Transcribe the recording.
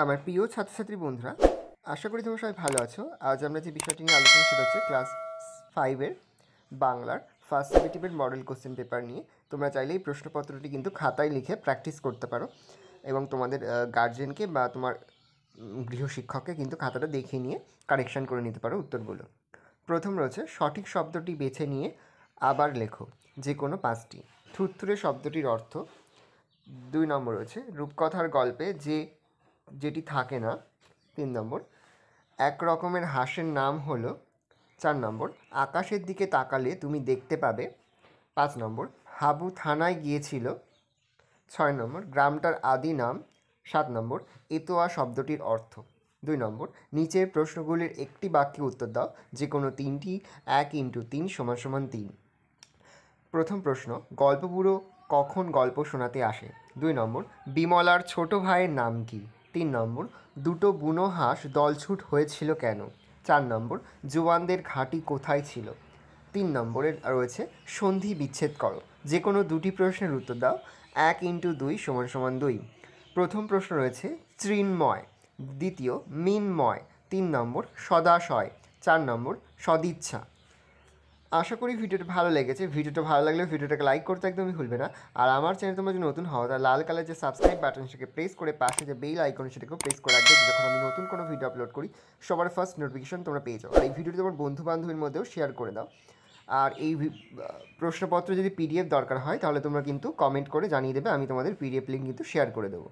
আমার প্রিয় ছাত্রছাত্রী বন্ধুরা আশা করি তোমরা সবাই ভালো আছো আজ আমরা যে বিষয়টি নিয়ে আলোচনা সেটা হচ্ছে ক্লাস ফাইভের বাংলার ফার্স্ট সেভেটিভের মডেল কোশ্চেন পেপার নিয়ে তোমরা চাইলে এই প্রশ্নপত্রটি কিন্তু খাতায় লিখে প্র্যাকটিস করতে পারো এবং তোমাদের গার্জেনকে বা তোমার গৃহশিক্ষককে কিন্তু খাতাটা দেখে নিয়ে কারেকশান করে নিতে পারো উত্তরগুলো প্রথম রয়েছে সঠিক শব্দটি বেছে নিয়ে আবার লেখো যে কোনো পাঁচটি থুরথুরে শব্দটির অর্থ দুই নম্বর রয়েছে রূপকথার গল্পে যে যেটি থাকে না তিন নম্বর এক রকমের হাঁসের নাম হলো চার নম্বর আকাশের দিকে তাকালে তুমি দেখতে পাবে পাঁচ নম্বর হাবু থানায় গিয়েছিল ছয় নম্বর গ্রামটার আদি নাম সাত নম্বর এতোয়া শব্দটির অর্থ দুই নম্বর নিচের প্রশ্নগুলির একটি বাক্যে উত্তর দাও যে কোনো তিনটি এক ইন্টু তিন সমান সমান তিন প্রথম প্রশ্ন গল্পগুলো কখন গল্প শোনাতে আসে দুই নম্বর বিমলার ছোট ভাইয়ের নাম কী তিন নম্বর দুটো বুনো হাঁস দলছুট হয়েছিল কেন চার নম্বর জোয়ানদের ঘাঁটি কোথায় ছিল তিন নম্বরে রয়েছে সন্ধি বিচ্ছেদ করো যে কোনো দুটি প্রশ্নের উত্তর দাও এক ইন্টু দুই সমান সমান দুই প্রথম প্রশ্ন রয়েছে তৃন্ময় দ্বিতীয় মিনময় তিন নম্বর সদাশয় চার নম্বর সদিচ্ছা আশা করি ভিডিওটা ভালো লেগেছে ভিডিওটা ভালো লাগলে ভিডিওটাকে লাইক করতে একদমই ভুলবে না আর আমার চ্যানেল তোমার যদি নতুন হও তাহলে লাল কালার যে সাবস্ক্রাইব বাটন সেটাকে প্রেস করে পাশে যে বেল আইকন সেটাকেও প্রেস করে রাখবে যখন আমি নতুন কোনো ভিডিও আপলোড করি সবার ফার্স্ট নোটিফিকেশন তোমরা পেয়ে যাও আর এই ভিডিওটি তোমার বন্ধু বান্ধবীর মধ্যেও শেয়ার করে দাও আর এই প্রশ্নপত্র যদি পিডিএফ দরকার হয় তাহলে তোমরা কিন্তু কমেন্ট করে জানিয়ে দেবে আমি তোমাদের পিডিএফ লিঙ্ক কিন্তু শেয়ার করে দেবো